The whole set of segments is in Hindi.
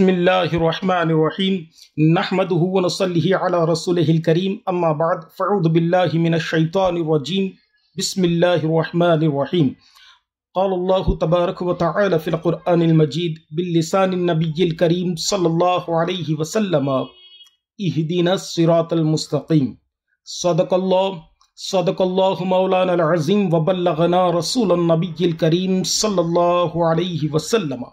بسم الله الرحمن الرحيم نحمده ونصليه على رسوله الكريم أما بعد فأعوذ بالله من الشيطان الرجيم بسم الله الرحمن الرحيم قال الله تبارك وتعالى في القرآن المجيد باللسان النبي الكريم صلى الله عليه وسلم اهدنا الصراط المستقيم صدق الله صدق الله مولانا العظيم وبلغنا رسول النبي الكريم صلى الله عليه وسلم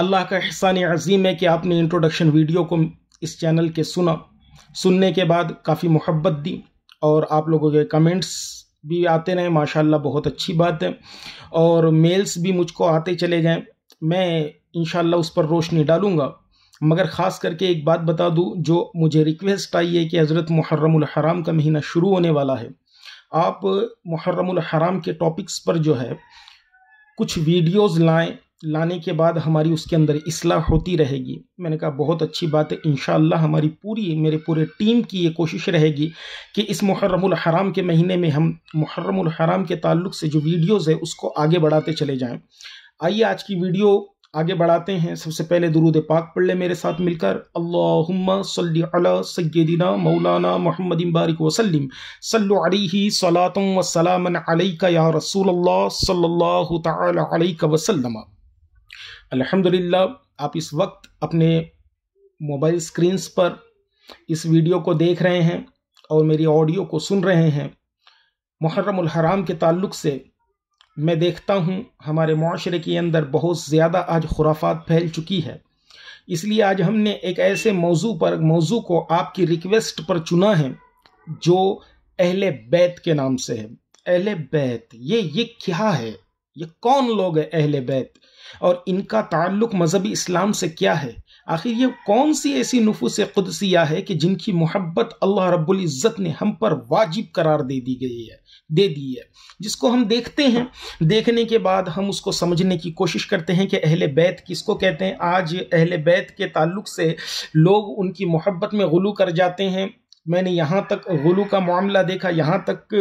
अल्लाह का एहसान अजीम है कि आपने इंट्रोडक्शन वीडियो को इस चैनल के सुना सुनने के बाद काफ़ी मोहब्बत दी और आप लोगों के कमेंट्स भी आते रहे माशाल्लाह बहुत अच्छी बात है और मेल्स भी मुझको आते चले जाएं मैं इन उस पर रोशनी डालूँगा मगर ख़ास करके एक बात बता दूँ जो मुझे रिक्वेस्ट आई है कि हज़रत मुहर्रम हराम का महीना शुरू होने वाला है आप मुहर्रम हराम के टॉपिक्स पर जो है कुछ वीडियोस लाएं लाने के बाद हमारी उसके अंदर इसलाह होती रहेगी मैंने कहा बहुत अच्छी बात है इन हमारी पूरी मेरे पूरे टीम की ये कोशिश रहेगी कि इस मुहर्रमुल हराम के महीने में हम मुहर्रमुल हराम के ताल्लुक से जो वीडियोस है उसको आगे बढ़ाते चले जाएं आइए आज की वीडियो आगे बढ़ाते हैं सबसे पहले दरूद पाक पढ़ लें मेरे साथ मिलकर अल्लाहुम्मा सल्ली अला सय्यदिना मौलाना मोहम्मद बारिक वसलम सल्लु अलैहि सलातम व सलामन अलैका या रसूल अल्लाह सल्लल्लाहु तआला अलैका वसल्लम अल्हम्दुलिल्लाह आप इस वक्त अपने मोबाइल स्क्रीन्स पर इस वीडियो को देख रहे हैं और मेरी ऑडियो को सुन रहे हैं मुहर्रम हराम के ताल्लुक से मैं देखता हूँ हमारे माशरे के अंदर बहुत ज़्यादा आज खुराफात फैल चुकी है इसलिए आज हमने एक ऐसे मौजू पर मौजू को आपकी रिक्वेस्ट पर चुना है जो अहले बैत के नाम से है अहले बैत ये ये क्या है ये कौन लोग हैं अहल बैत और इनका ताल्लुक मजहबी इस्लाम से क्या है आखिर ये कौन सी ऐसी नफूस खुदसिया है कि जिनकी मोहब्बत अल्लाह रब्बुल इज़्ज़त ने हम पर वाजिब करार दे दी गई है दे दी है जिसको हम देखते हैं देखने के बाद हम उसको समझने की कोशिश करते हैं कि अहल बैत किसको कहते हैं आज अहल बैत के ताल्लुक से लोग उनकी मोहब्बत में गुलू कर जाते हैं मैंने यहाँ तक गुलू का मामला देखा यहाँ तक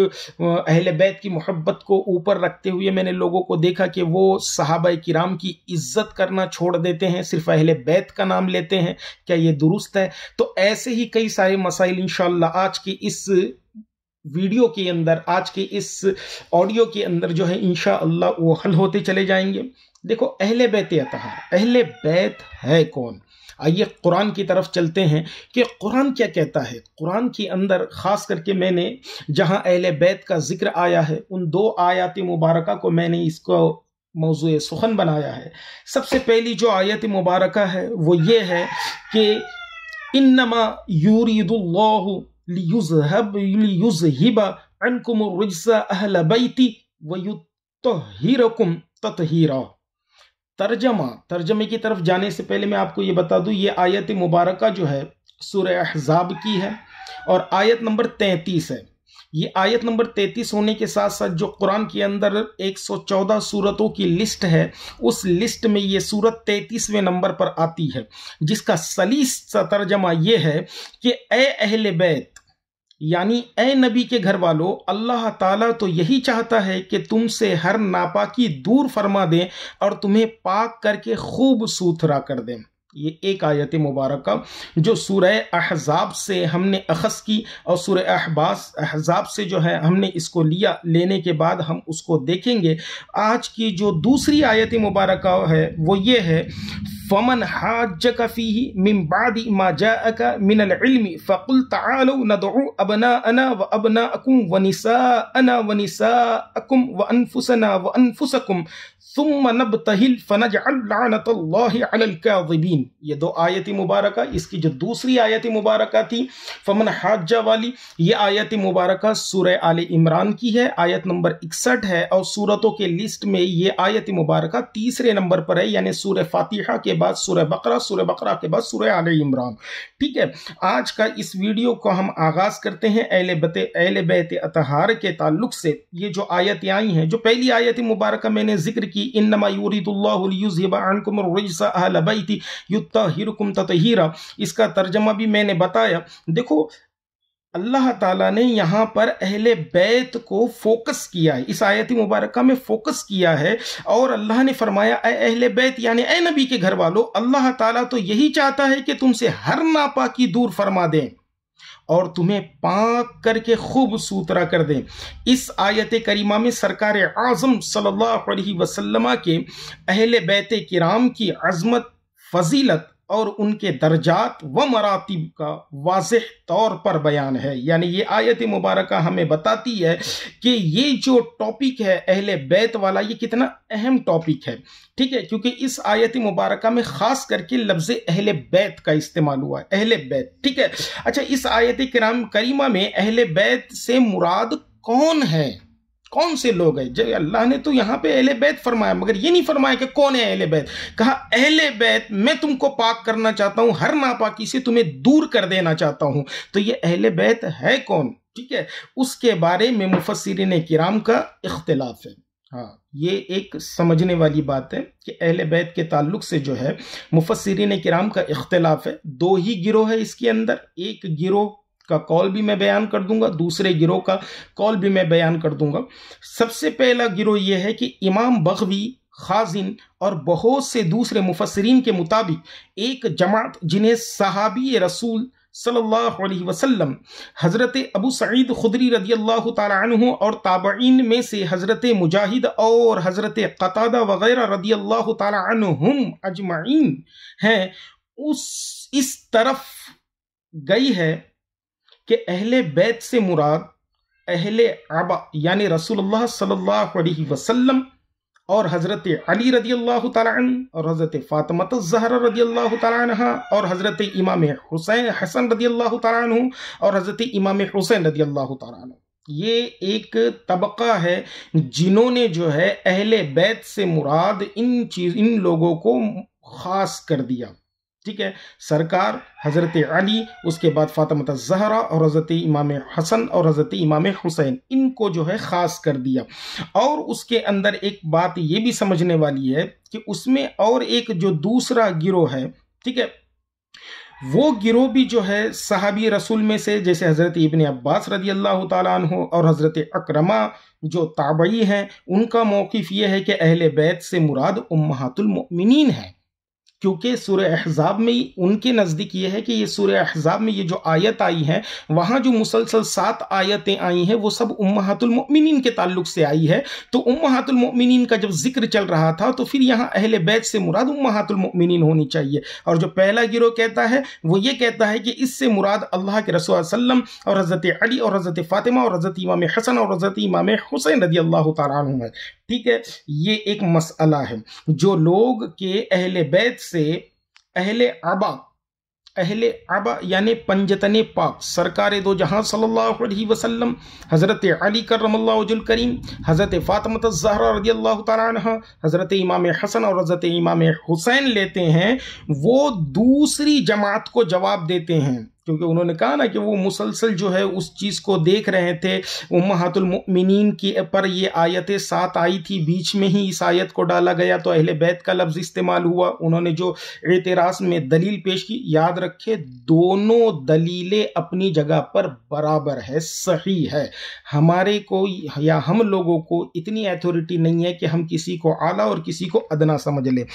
अहल बैत की मोहब्बत को ऊपर रखते हुए मैंने लोगों को देखा कि वो सहाबा किराम की इज्जत करना छोड़ देते हैं सिर्फ अहल बैत का नाम लेते हैं क्या ये दुरुस्त है तो ऐसे ही कई सारे मसाइल इन आज की इस वीडियो के अंदर आज के इस ऑडियो के अंदर जो है इनशाला वो हल होते चले जाएंगे देखो अहले बैत अतः अहले बैत है कौन आइए कुरान की तरफ चलते हैं कि कुरान क्या कहता है कुरान के अंदर ख़ास करके मैंने जहाँ अहल बैत का जिक्र आया है उन दो आयात मुबारक को मैंने इसको मौजू सुखन बनाया है सबसे पहली जो आयत मुबारक है वो ये है कि इन नमा यूरीदुल्लाहब अनकुम अहल बैती वयुतहिरकुम ततहीरा तर्जमा तर्जमे की तरफ जाने से पहले मैं आपको ये बता दूँ ये आयत मुबारक जो है सुर अहजाब की है और आयत नंबर तैंतीस है ये आयत नंबर तैंतीस होने के साथ साथ जो कुरान के अंदर 114 सूरतों की लिस्ट है उस लिस्ट में ये सूरत तैंतीसवें नंबर पर आती है जिसका सलीस तर्जमा ये है कि ए अहल बैत यानी ए नबी के घर वालों अल्लाह ताला तो यही चाहता है कि तुमसे हर नापाकी दूर फरमा दें और तुम्हें पाक करके खूब सुथरा कर दें ये एक आयत मुबारक जो सूरह अहजाब से हमने अखस की और सूरह अहबास अहजाब से जो है हमने इसको लिया लेने के बाद हम उसको देखेंगे आज की जो दूसरी आयत मुबारक है वो ये है फमन हाज कफ़ी मिम्बादी माजा अका मिनलमी फ़कुल तालो नदो अबना अना व अबना अकुम व निसा अना व निसा अकुम व अनफुसना व अनफुसकुम तुम नब तहिल फ़नज अल्लातबीन ये दो आयत मुबारक इसकी जो दूसरी आयत मुबारक थी फमन हाजा वाली ये आयत मुबारक सूर आल इमरान की है आयत नंबर इकसठ है और सूरतों के लिस्ट में ये आयत मुबारक तीसरे नंबर पर है यानी सूर फातिहा के बाद सूर्य बकरा सूर्य बकरा के बाद सूर्य आल इमरान ठीक है आज का इस वीडियो को हम आगाज़ करते हैं एल बत एल बैत अतहार के ताल्लुक से ये जो आयतें आई हैं जो पहली आयत मुबारक मैंने जिक्र की इन नमायूरीदुल्लाबाकुमरबई थी युतहिरकुम ततहीरा इसका तर्जमा भी मैंने बताया देखो अल्लाह ताला ने यहाँ पर अहले बैत को फोकस किया है इस आयत मुबारक में फोकस किया है और अल्लाह ने फरमाया अहले बैत यानी ए नबी के घर वालों अल्लाह ताला तो यही चाहता है कि तुमसे हर नापाकी दूर फरमा दें और तुम्हें पाक करके खूब सूतरा कर दें इस आयत करीमा में सरकार आज़म सल्लल्लाहु अलैहि वसल्लम के अहले बैत किराम की अजमत फजीलत और उनके दर्जात व मरातब का वाज तौर पर बयान है यानी ये आयत मुबारक हमें बताती है कि ये जो टॉपिक है अहले बैत वाला ये कितना अहम टॉपिक है ठीक है क्योंकि इस आयत मुबारक में ख़ास करके लफ्ज़ अहले बैत का इस्तेमाल हुआ है अहले बैत ठीक है अच्छा इस आयत कराम करीमा में अहले बैत से मुराद कौन है कौन से लोग हैं जब अल्लाह ने तो यहाँ पे अहले बैत फरमाया मगर ये नहीं फरमाया कि कौन है अहले बैत कहा अहले बैत मैं तुमको पाक करना चाहता हूँ हर नापाकी से तुम्हें दूर कर देना चाहता हूँ तो ये अहले बैत है कौन ठीक है उसके बारे में मुफसरन किराम का इख्तलाफ है हाँ ये एक समझने वाली बात है कि अहल बैत के ताल्लुक से जो है मुफसरन किराम का इख्तलाफ है दो ही गिरोह है इसके अंदर एक गिरोह का कॉल भी मैं बयान कर दूंगा दूसरे गिरोह का कॉल भी मैं बयान कर दूंगा सबसे पहला गिरोह यह है कि इमाम बघवी खाजिन और बहुत से दूसरे मुफसरीन के मुताबिक एक जमात जिन्हें सहाबी रसूल सल्लल्लाहु अलैहि वसल्लम हज़रत अबू सईद खुदरी रदी अल्लाह तु और ताबईन में से हज़रत मुजाहिद और हज़रत कतादा वगैरह रदी अल्लाह तुम अजमाइन हैं उस इस तरफ गई है कि अहले बैत से मुराद अहले आबा यानि रसूलुल्लाह सल्लल्लाहु अलैहि वसल्लम और हज़रत अली रदी अल्लाह तन और हज़रत फ़ातमत जहरा रदी अल्लाह तह और हज़रत इमाम हुसैन हसन रदी अल्लाह तन और हज़रत इमाम हुसैन रदी अल्लाह तन ये एक तबका है जिन्होंने जो है अहले बैत से मुराद इन चीज़ इन लोगों को ख़ास कर दिया ठीक है सरकार हज़रत अली उसके बाद फ़ातमत जहरा और हज़रत इमाम हसन और हज़रत इमाम हुसैन इनको जो है ख़ास कर दिया और उसके अंदर एक बात ये भी समझने वाली है कि उसमें और एक जो दूसरा गिरोह है ठीक है वो गिरोह भी जो है सहाबी रसूल में से जैसे हज़रत इबन अब्बास रदी अल्लाह तु और हज़रत अक्रमा जो ताबई हैं उनका मौक़ ये है कि अहल बैत से मुराद उमहतुलमिन है क्योंकि सूर्य एहज़ाब में उनके नज़दीक ये है कि ये सूर्य एहजाब में ये जो आयत आई है वहाँ जो मुसलसल सात आयतें आई हैं वो सब उम्मातुलमिन के ताल्लुक से आई है तो उम्मातुलमिन का जब जिक्र चल रहा था तो फिर यहाँ अहल बैत से मुराद उम्मातुलमिन होनी चाहिए और जो पहला गिरोह कहता है वो ये कहता है कि इससे मुराद अल्लाह के रसोल्लम और हज़रत अली और हज़रत फ़ातिमा और हज़रत इमाम हसन और हज़रत इमाम हुसैन रदी अल्लाह तारा है ठीक है ये एक मसला है जो लोग के अहल बैत से अहले आबा अहले आबा यानि पंजतन पाक सरकार दो जहाँ सल्लल्लाहु अलैहि वसल्लम हज़रत अली करमल करीम हज़रत फ़ातमत ज़हरा रजी अल्लाह तह हज़रत इमाम हसन और हज़रत इमाम हुसैन लेते हैं वो दूसरी जमात को जवाब देते हैं क्योंकि उन्होंने कहा ना कि वो मुसलसल जो है उस चीज़ को देख रहे थे उम्मातुलमिन की पर ये आयत सात आई थी बीच में ही इस आयत को डाला गया तो अहले बैत का लफ्ज़ इस्तेमाल हुआ उन्होंने जो एतराज़ में दलील पेश की याद रखे दोनों दलीलें अपनी जगह पर बराबर है सही है हमारे को या हम लोगों को इतनी अथॉरिटी नहीं है कि हम किसी को आला और किसी को अदना समझ लें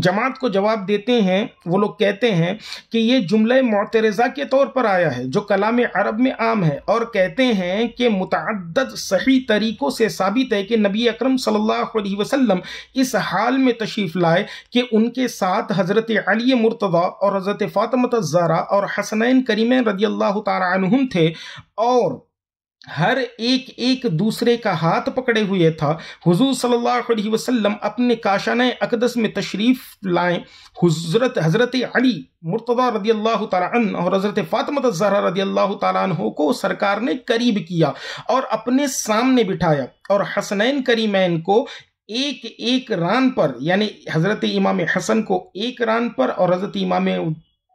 जमात को जवाब देते हैं वो लोग कहते हैं कि ये जुमला मोतरज़ा के तौर तौर पर आया है जो कलाम अरब में आम है और कहते हैं कि मुतद सही तरीक़ों से साबित है कि नबी अकरम सल्लल्लाहु अलैहि वसल्लम इस हाल में तशरीफ़ लाए कि उनके साथ हज़रत अली मुर्तदा और हज़रत फ़ातमत ज़ारा और हसनैन करीम रदी अल्लाह तुम थे और हर एक एक दूसरे का हाथ पकड़े हुए था हुजूर सल्लल्लाहु अलैहि वसल्लम अपने काशान अकदस में तशरीफ़ लाए हजरत हज़रत अली मुर्तदा रदी अल्लाह तन और हज़रत फ़ातमत जहरा रदी अल्लाह तन को सरकार ने करीब किया और अपने सामने बिठाया और हसनैन करीमैन को एक एक रान पर यानी हज़रत इमाम हसन को एक रान पर और हज़रत इमाम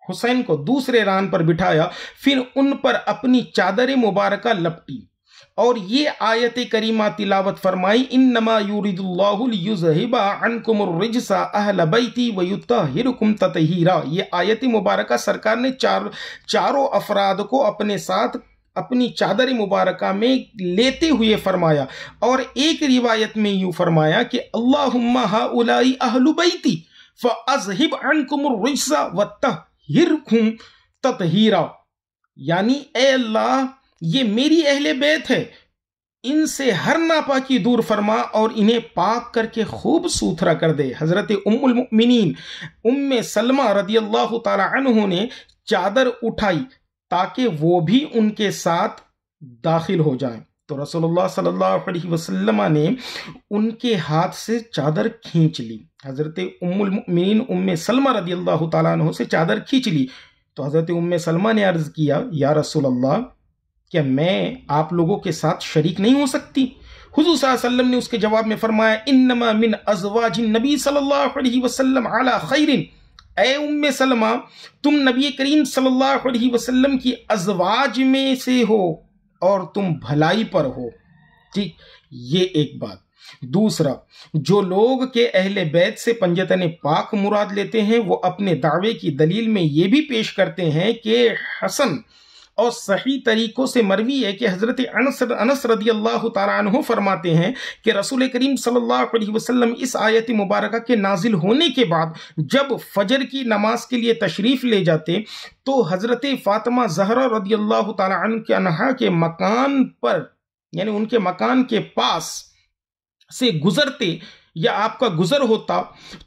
हुसैन को दूसरे रान पर बिठाया फिर उन पर अपनी चादर मुबारक लपटी और ये आयत करीमा तिलावत फरमाई इन नमा यूरिदुल्लाहुलबैतिरुकुम ततहीरा ये आयत मुबारक सरकार ने चार चारों अफराद को अपने साथ अपनी चादर मुबारक में लेते हुए फरमाया और एक रिवायत में यूँ फरमाया कि अल्लाह उलाई अहलुबैती फ़ज़हिब अनकुमर रिजसा वत्ता हिरखुम ततहीरा यानी ए अल्लाह ये मेरी अहले बैत है इनसे हर नापाकी दूर फरमा और इन्हें पाक करके खूब सुथरा कर दे हज़रत उम्मिन उम सलमा रदी अल्लाह तु ने चादर उठाई ताकि वो भी उनके साथ दाखिल हो जाए तो रसोल्ला सल्लल्लाहु अलैहि वसल्लम ने उनके हाथ से चादर खींच ली हज़रत उम्मीन उम सलमा रदी अल्लाह तु से चादर खींच ली तो हज़रत उम सलमा ने अर्ज़ किया या रसूल अल्लाह क्या मैं आप लोगों के साथ शरीक नहीं हो सकती हजू सल्लम ने उसके जवाब में फरमाया इन्नमा मिन जिन नबी सल्ला वसलम आला खैरिन ए उम सलमा तुम नबी करीम सल्लल्लाहु अलैहि वसल्लम की अजवाज में से हो और तुम भलाई पर हो ठीक ये एक बात दूसरा जो लोग के अहले बैत से पंजतन पाक मुराद लेते हैं वो अपने दावे की दलील में ये भी पेश करते हैं कि हसन और सही तरीक़ों से मरवी है कि हज़रत अनस रदी अल्लाह तु फरमाते हैं कि रसूल करीम सल्लल्लाहु अलैहि वसल्लम इस आयत मुबारक के नाजिल होने के बाद जब फजर की नमाज के लिए तशरीफ़ ले जाते तो हज़रत फातमा जहरा रदी अल्लाह तारा के अनहा के मकान पर यानी उनके मकान के पास से गुजरते या आपका गुजर होता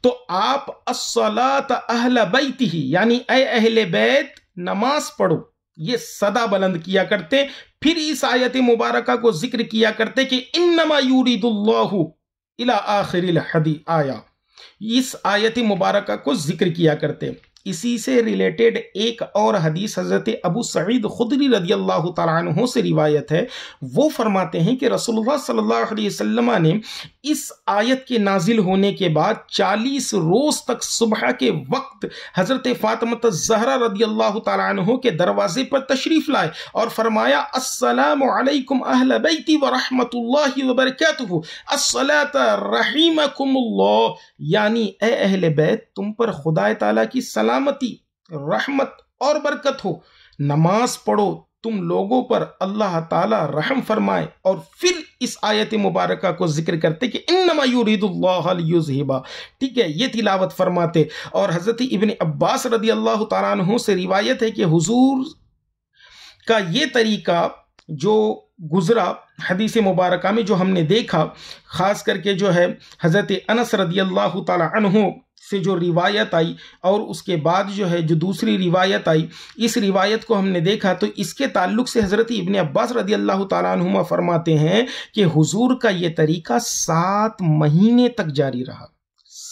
तो आप असलात अहल बैत ही यानी ए अहल बैत नमाज पढ़ो ये सदा बुलंद किया करते फिर इस आयत मुबारक को जिक्र किया करते कि इन नमा यूरीदुल्लाहु इला आखिर हदी आया इस आयत मुबारक को जिक्र किया करते इसी से रिलेटेड एक और हदीस हज़रत अबू सईद खुदरी रदी अल्लाह तु से रिवायत है वो फरमाते हैं कि रसोल्ला सल्ला वसम ने इस आयत के नाजिल होने के बाद 40 रोज़ तक सुबह के वक्त हज़रत फ़ातमत जहरा रदी अल्लाह तु के दरवाजे पर तशरीफ़ लाए और फरमाया असलकम अहल बैती व रहमत वबरकत यानी अहल बैत तुम पर खुदा तला की सलाम सलामती रहमत और बरकत हो नमाज पढ़ो तुम लोगों पर अल्लाह ताला रहम फरमाए और फिर इस आयत मुबारक को जिक्र करते कि इन नमायूरीदुल्लाबा ठीक है ये तिलावत फरमाते और हज़रत इबन अब्बास रदी अल्लाह तु से रिवायत है कि हुजूर का ये तरीका जो गुज़रा हदीस मुबारक में जो हमने देखा ख़ास करके जो है हज़रत अनस रदी अल्लाह तु से जो रिवायत आई और उसके बाद जो है जो दूसरी रिवायत आई इस रिवायत को हमने देखा तो इसके ताल्लुक से हज़रत इबन अब्बास रदी अल्लाह तुम फरमाते हैं कि हुजूर का ये तरीका सात महीने तक जारी रहा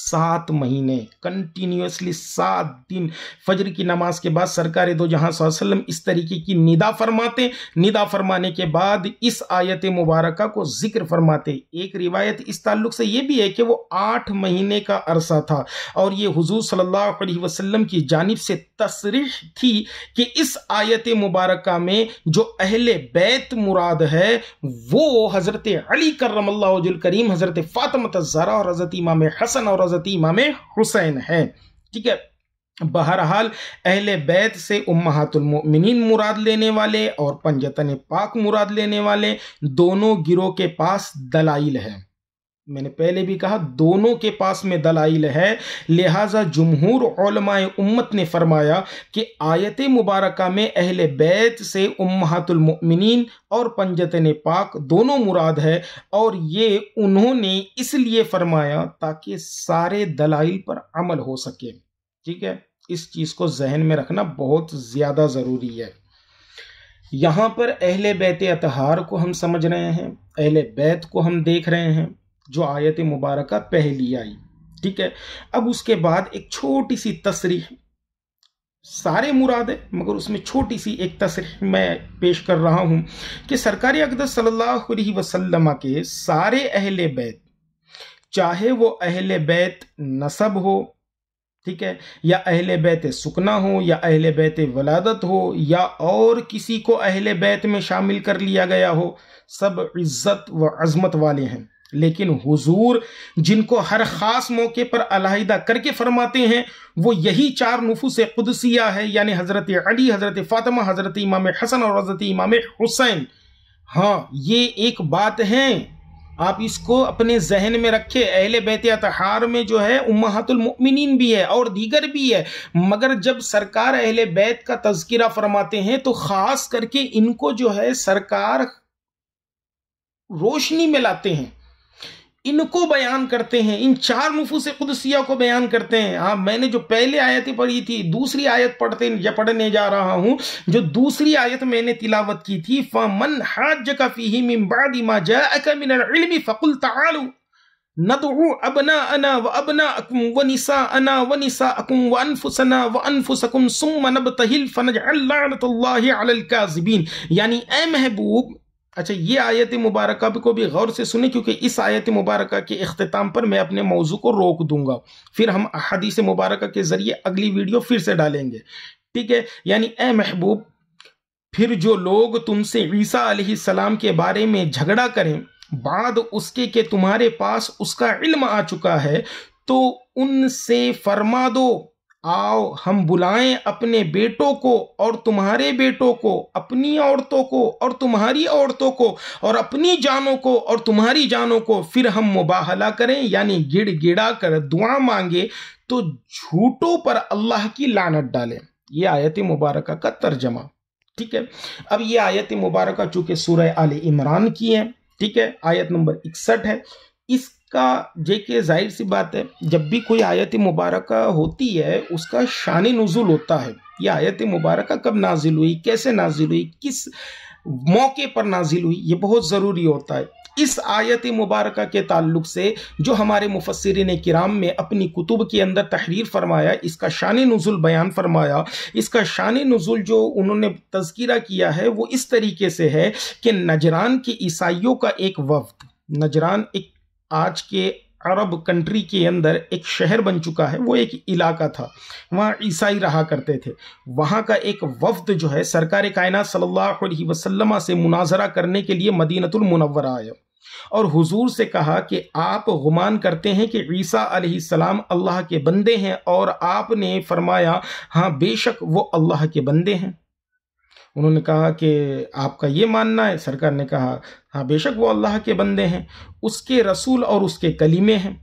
सात महीने कंटिन्यूसली सात दिन फजर की नमाज के बाद सरकार दो जहां वसल्लम इस तरीके की निदा फरमाते निदा फरमाने के बाद इस आयत मुबारक को जिक्र फरमाते एक रिवायत इस ताल्लुक से यह भी है कि वो आठ महीने का अरसा था और ये हुजूर सल्लल्लाहु अलैहि वसल्लम की जानब से तस्रीह थी कि इस आयत मुबारक में जो अहले बैत मुराद है वो हज़रत अली करम करीम हज़रत फ़ातमत जरा और हज़रत इमाम हसन और हज़रत हज़रत इमाम हुसैन हैं ठीक है बहरहाल अहल बैत से उम्मातुलमिन मुराद लेने वाले और पंजतन पाक मुराद लेने वाले दोनों गिरोह के पास दलाइल हैं मैंने पहले भी कहा दोनों के पास में दलाइल है लिहाजा जमहूर उम्मत ने फरमाया कि आयत मुबारक में अहल बैत से उम्मातुलमिन और पंजतन पाक दोनों मुराद है और ये उन्होंने इसलिए फरमाया ताकि सारे दलाइल पर अमल हो सके ठीक है इस चीज़ को जहन में रखना बहुत ज़्यादा ज़रूरी है यहाँ पर अहल बैत अतहार को हम समझ रहे हैं अहल बैत को हम देख रहे हैं जो आयत मुबारक पहली आई ठीक है अब उसके बाद एक छोटी सी तस्री सारे मुराद है मगर उसमें छोटी सी एक तस्रीह मैं पेश कर रहा हूँ कि सरकारी अकदर सल्लल्लाहु अलैहि वसल्लम के सारे अहल बैत चाहे वो अहल बैत नसब हो ठीक है या अहल बैत सुकना हो या अहल बैत वलादत हो या और किसी को अहल बैत में शामिल कर लिया गया हो सब इज़्ज़त व अज़मत वाले हैं लेकिन हुजूर जिनको हर ख़ास मौके पर अलाहिदा करके फरमाते हैं वो यही चार नफूस कुदसिया है यानी हज़रत अली हज़रत फ़ातिमा हज़रत इमाम हसन और हज़रत इमाम हुसैन हाँ ये एक बात है आप इसको अपने जहन में रखें अहल बैत तहार में जो है उम्मातुलमिन भी है और दीगर भी है मगर जब सरकार अहल बैत का तस्करा फरमाते हैं तो ख़ास करके इनको जो है सरकार रोशनी में लाते हैं इनको बयान करते हैं इन चार नफूस कुदसिया को बयान करते हैं हाँ मैंने जो पहले आयतें पढ़ी थी दूसरी आयत पढ़ते या पढ़ने जा रहा हूँ जो दूसरी आयत मैंने तिलावत की थी फमन हाज का फ़कुल तालू अबना अना व अबना अकुम व निसा अना व निसा अकुम व अनफुसना व अनफुसकुम सुम नब तहिल फनज अल्लाह यानी ए महबूब अच्छा ये आयत मुबारक को भी गौर से सुने क्योंकि इस आयत मुबारक के अख्ताम पर मैं अपने मौजू को रोक दूंगा फिर हम अदीस मुबारक के ज़रिए अगली वीडियो फिर से डालेंगे ठीक है यानी ए महबूब फिर जो लोग तुमसे ईसा सलाम के बारे में झगड़ा करें बाद उसके के तुम्हारे पास उसका इल्म आ चुका है तो उनसे फरमा दो आओ हम बुलाएं अपने बेटों को और तुम्हारे बेटों को अपनी औरतों को और तुम्हारी औरतों को और अपनी जानों को और तुम्हारी जानों को फिर हम मुबाहला करें यानी गिड़ गिड़ा कर दुआ मांगे तो झूठों पर अल्लाह की लानत डालें ये आयत मुबारक का तर्जमा ठीक है अब ये आयत मुबारक चूंकि सूर्य आल इमरान की है ठीक है आयत नंबर इकसठ है इसका जे के जाहिर सी बात है जब भी कोई आयत मुबारक होती है उसका शान नज़ुल होता है यह आयत मुबारक कब नाजिल हुई कैसे नाजिल हुई किस मौके पर नाजिल हुई ये बहुत ज़रूरी होता है इस आयत मुबारक के ताल्लुक से जो हमारे मुफसरिन किराम में अपनी कुतुब के अंदर तहरीर फरमाया इसका शान नज़ुल बयान फरमाया इसका शान नज़ुल जो उन्होंने तस्करा किया है वो इस तरीके से है कि नजरान के ईसाइयों का एक वफ्द नजरान एक आज के अरब कंट्री के अंदर एक शहर बन चुका है वो एक इलाका था वहाँ ईसाई रहा करते थे वहाँ का एक वफ्द जो है सरकार कायनात सल्लल्लाहु अलैहि वसल्लम से मुनाजरा करने के लिए मदीनतुल आया और हुजूर से कहा कि आप गुमान करते हैं कि ईसा अलैहिस्सलाम अल्लाह के बंदे हैं और आपने फरमाया हाँ बेशक वो अल्लाह के बंदे हैं उन्होंने कहा कि आपका ये मानना है सरकार ने कहा हाँ बेशक वो अल्लाह के बंदे हैं उसके रसूल और उसके कलीमे हैं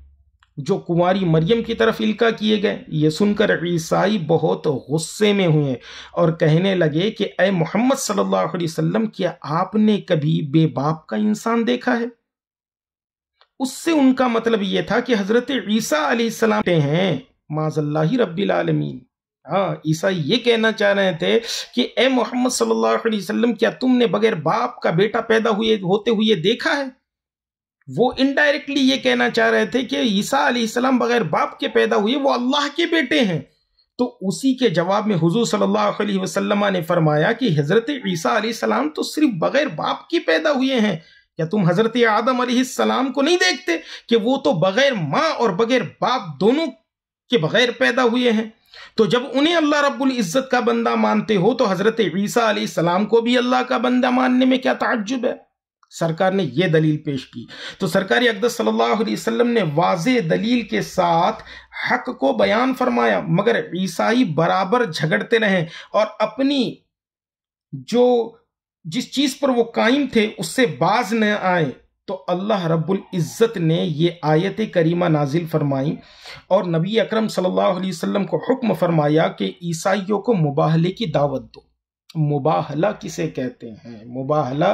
जो कुंवारी मरियम की तरफ इल्का किए गए ये सुनकर ईसाई बहुत गुस्से में हुए और कहने लगे कि अय मोहम्मद सल्लल्लाहु अलैहि वसल्लम क्या आपने कभी बेबाप का इंसान देखा है उससे उनका मतलब ये था कि हज़रत ईसा अलैहिस्सलाम हैं माजल्ला रबीआलमीन हाँ ईसा ये कहना चाह रहे थे कि ए मोहम्मद सल्लल्लाहु अलैहि वसल्लम क्या तुमने बगैर बाप का बेटा पैदा हुए होते हुए देखा है वो इनडायरेक्टली ये कहना चाह रहे थे कि ईसा अलैहिस्सलाम बगैर बाप के पैदा हुए वो अल्लाह के बेटे हैं तो उसी के जवाब में हुजूर सल्लल्लाहु अलैहि वसल्लम ने फरमाया कि हज़रत ईसा अलैहिस्सलाम तो सिर्फ बगैर बाप के पैदा हुए हैं क्या तुम हज़रत आदम अलैहिस्सलाम को नहीं देखते कि वो तो बगैर माँ और बगैर बाप दोनों के बगैर पैदा हुए हैं तो जब उन्हें अल्लाह रब्बुल इज़्ज़त का बंदा मानते हो तो हज़रत ईसा सलाम को भी अल्लाह का बंदा मानने में क्या ताज्जुब है सरकार ने यह दलील पेश की तो सरकारी अकदस सल्लल्लाहु अलैहि वसल्लम ने वाज दलील के साथ हक को बयान फरमाया मगर ईसाई बराबर झगड़ते रहे और अपनी जो जिस चीज़ पर वो कायम थे उससे बाज न आए तो अल्लाह रब्बुल इज़्ज़त ने ये आयत करीमा नाजिल फरमाई और नबी अकरम सल्लल्लाहु अलैहि वसल्लम को हुक्म फरमाया कि ईसाइयों को मुबाहले की दावत दो मुबाहला किसे कहते हैं मुबाहला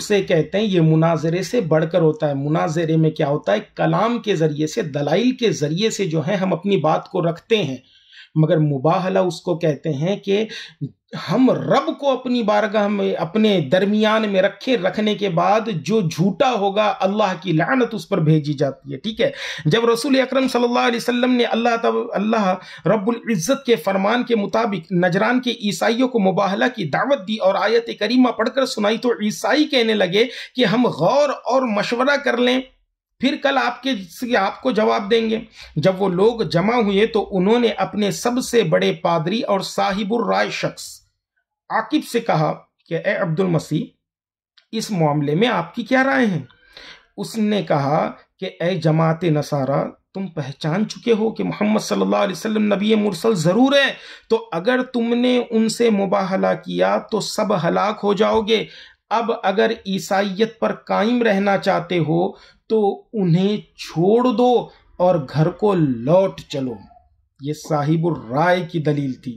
उसे कहते हैं ये मुनाजरे से बढ़कर होता है मुनाजरे में क्या होता है कलाम के ज़रिए से दलाइल के ज़रिए से जो है हम अपनी बात को रखते हैं मगर मुबाहला उसको कहते हैं कि हम रब को अपनी बारगाह में अपने दरमियान में रखे रखने के बाद जो झूठा होगा अल्लाह की लानत उस पर भेजी जाती है ठीक है जब रसूल अकरम सल्लल्लाहु अलैहि वसल्लम ने अल्लाह तब अल्लाह रब्बुल इज़्ज़त के फरमान के मुताबिक नजरान के ईसाइयों को मुबाहला की दावत दी और आयत करीमा पढ़कर सुनाई तो ईसाई कहने लगे कि हम गौर और मशवरा कर लें फिर कल आपके आपको जवाब देंगे जब वो लोग जमा हुए तो उन्होंने अपने सबसे बड़े पादरी और साहिबुर राय शख्स आकिब से कहा कि ए अब्दुल मसीह इस मामले में आपकी क्या राय है उसने कहा कि ए जमात नसारा तुम पहचान चुके हो कि मोहम्मद सल्लल्लाहु अलैहि वसल्लम नबी मुरसल ज़रूर है तो अगर तुमने उनसे मुबाहला किया तो सब हलाक हो जाओगे अब अगर ईसाइत पर कायम रहना चाहते हो तो उन्हें छोड़ दो और घर को लौट चलो ये साहिबुर राय की दलील थी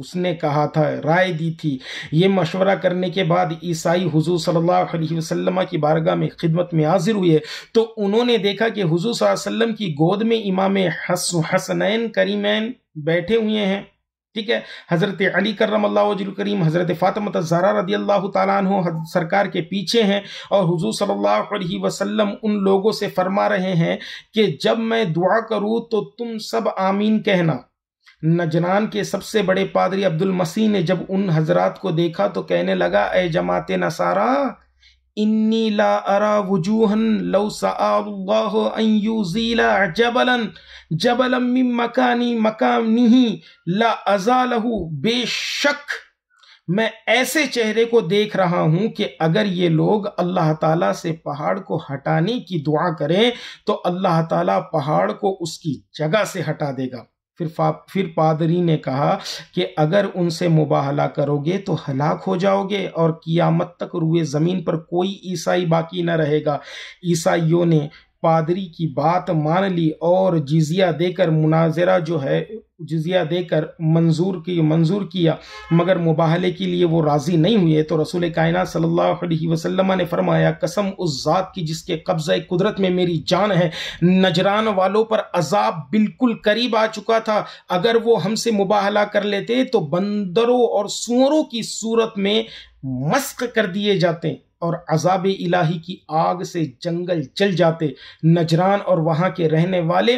उसने कहा था राय दी थी ये मशवरा करने के बाद ईसाई हुजूर सल्लल्लाहु अलैहि वसल्लम की बारगाह में खिदमत में हाजिर हुए तो उन्होंने देखा कि हुजूर सल्लल्लाहु अलैहि वसल्लम की गोद में इमाम हसन हसनैन करीमैन बैठे हुए हैं ठीक है हज़रत अली करम करीम हज़रत फ़ातमत ज़रा रदी अल्लाह तु सरकार के पीछे हैं और हुजूर सल्लल्लाहु अलैहि वसल्लम उन लोगों से फरमा रहे हैं कि जब मैं दुआ करूँ तो तुम सब आमीन कहना नजनान के सबसे बड़े पादरी अब्दुल मसीह ने जब उन हजरात को देखा तो कहने लगा ए जमात नसारा इन्नी ला अरा वजूहन लव सआल्लाजीला जबलन जबलम मकानी मकानी ला अजालहू बेशक मैं ऐसे चेहरे को देख रहा हूं कि अगर ये लोग अल्लाह ताला से पहाड़ को हटाने की दुआ करें तो अल्लाह ताला पहाड़ को उसकी जगह से हटा देगा फिर फिर पादरी ने कहा कि अगर उनसे मुबाहला करोगे तो हलाक हो जाओगे और कियामत तक रुए ज़मीन पर कोई ईसाई बाकी न रहेगा ईसाइयों ने पादरी की बात मान ली और जिजिया देकर मुनाजरा जो है जजिया देकर मंजूर की मंजूर किया मगर मुबाहले के लिए वो राज़ी नहीं हुए तो रसूल कायन सल्ला वसलम ने फरमाया कसम उस ज़ात की जिसके कब्ज़ कुदरत में मेरी जान है नजरान वालों पर अजाब बिल्कुल करीब आ चुका था अगर वो हमसे मुबाहला कर लेते तो बंदरों और सुअरों की सूरत में मस्क कर दिए जाते और अजाब इलाही की आग से जंगल जल जाते नजरान और वहाँ के रहने वाले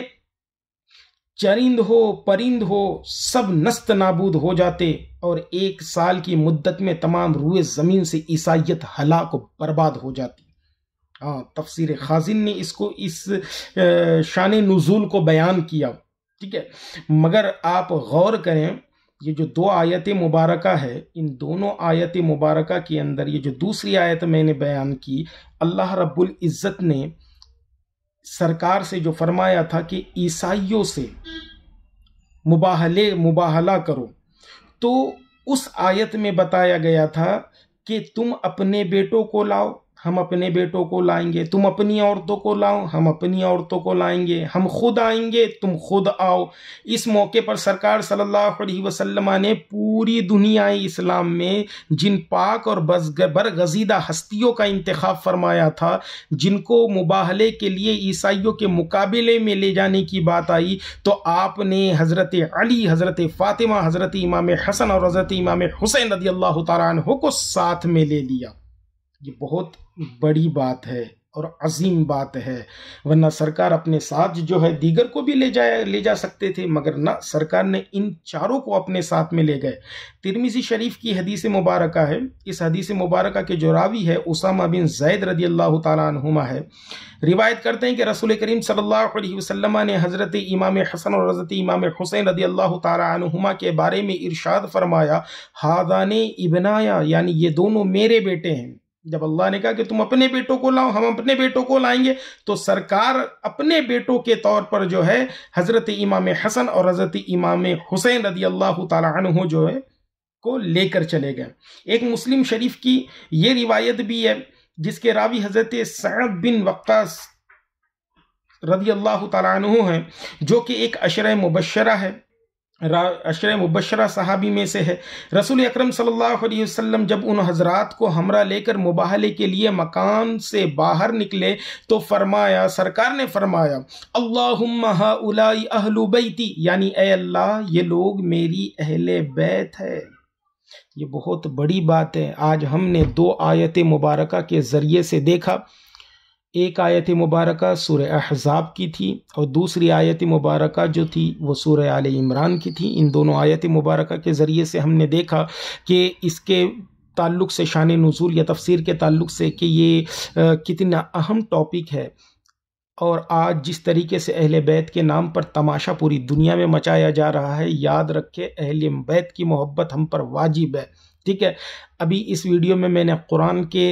चरिंद हो परिंद हो सब नस्त नाबूद हो जाते और एक साल की मुद्दत में तमाम रुए ज़मीन से ईसाइत हलाक बर्बाद हो जाती हाँ तफसीर खाजिन ने इसको इस शान नज़ुल को बयान किया ठीक है मगर आप गौर करें ये जो दो आयत मुबारक है इन दोनों आयत मुबारक के अंदर ये जो दूसरी आयत मैंने बयान की अल्लाह रब्बुल इज़्ज़त ने सरकार से जो फरमाया था कि ईसाइयों से मुबाहले मुबाहला करो तो उस आयत में बताया गया था कि तुम अपने बेटों को लाओ हम अपने बेटों को लाएंगे तुम अपनी औरतों को लाओ हम अपनी औरतों को लाएंगे हम खुद आएंगे तुम खुद आओ इस मौके पर सरकार सल्लल्लाहु अलैहि वसल्लम ने पूरी दुनिया इस्लाम में जिन पाक और बरगजीदा हस्तियों का इंतखब फरमाया था जिनको मुबाहले के लिए ईसाइयों के मुकाबले में ले जाने की बात आई तो आपने हज़रत अली हज़रत फ़ातिमा हज़रत इमाम हसन और हज़रत इमाम हुसैन रदी अल्लाह को साथ में ले लिया ये बहुत बड़ी बात है और अजीम बात है वरना सरकार अपने साथ जो है दीगर को भी ले जाए ले जा सकते थे मगर ना सरकार ने इन चारों को अपने साथ में ले गए तिरमिजी शरीफ की हदीस मुबारक है इस हदीस मुबारक के जो रावी है उसामा बिन जैद रदी अल्लाह तुमा है रिवायत करते हैं कि रसूल करीम सल्लल्लाहु ने हज़रत इमाम हसन और हज़रत इमाम हुसैन रदी अल्लाह तुमा के बारे में इरशाद फरमाया हादान इबनाया यानी ये दोनों मेरे बेटे हैं जब अल्लाह ने कहा कि तुम अपने बेटों को लाओ हम अपने बेटों को लाएंगे तो सरकार अपने बेटों के तौर पर जो है हज़रत इमाम हसन और हज़रत इमाम हुसैन रदी अल्लाह तु जो है को लेकर चले गए एक मुस्लिम शरीफ की ये रिवायत भी है जिसके रावी हज़रत सैद बिन वक्स रदी अल्लाह तु हैं जो कि एक अशर मुबशरा है अशर मुबशरा साहबी में से है रसूल अकरम सल्लल्लाहु अलैहि वसल्लम जब उन हजरात को हमरा लेकर मुबाहले के लिए मकान से बाहर निकले तो फरमाया सरकार ने फरमाया अल्लाहुम्माउलाई अहलु बैती यानी ए अल्लाह ये लोग मेरी अहले बैत है ये बहुत बड़ी बात है आज हमने दो आयत मुबारक के ज़रिए से देखा एक आयत मुबारक सूर अहज़ाब की थी और दूसरी आयत मुबारक जो थी वो सूर आल इमरान की थी इन दोनों आयत मुबारक के ज़रिए से हमने देखा कि इसके ताल्लुक़ से शान नज़ूल या तफसीर के ताल्लुक़ से कि ये कितना अहम टॉपिक है और आज जिस तरीके से अहल बैत के नाम पर तमाशा पूरी दुनिया में मचाया जा रहा है याद रखे अहल बैत की मोहब्बत हम पर वाजिब है ठीक है अभी इस वीडियो में मैंने कुरान के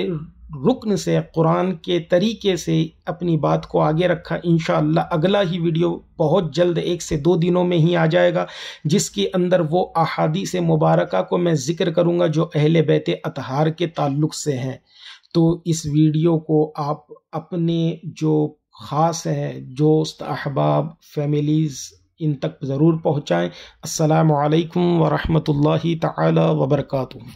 रुकन से कुरान के तरीके से अपनी बात को आगे रखा इन अगला ही वीडियो बहुत जल्द एक से दो दिनों में ही आ जाएगा जिसके अंदर वो अहादी से मुबारक को मैं ज़िक्र करूँगा जो अहल बैत अतहार के ताल्लुक से हैं तो इस वीडियो को आप अपने जो ख़ास हैं दोस्त अहबाब फैमिलीज़ इन तक ज़रूर पहुँचाएँ असलकम वरहल तबरकू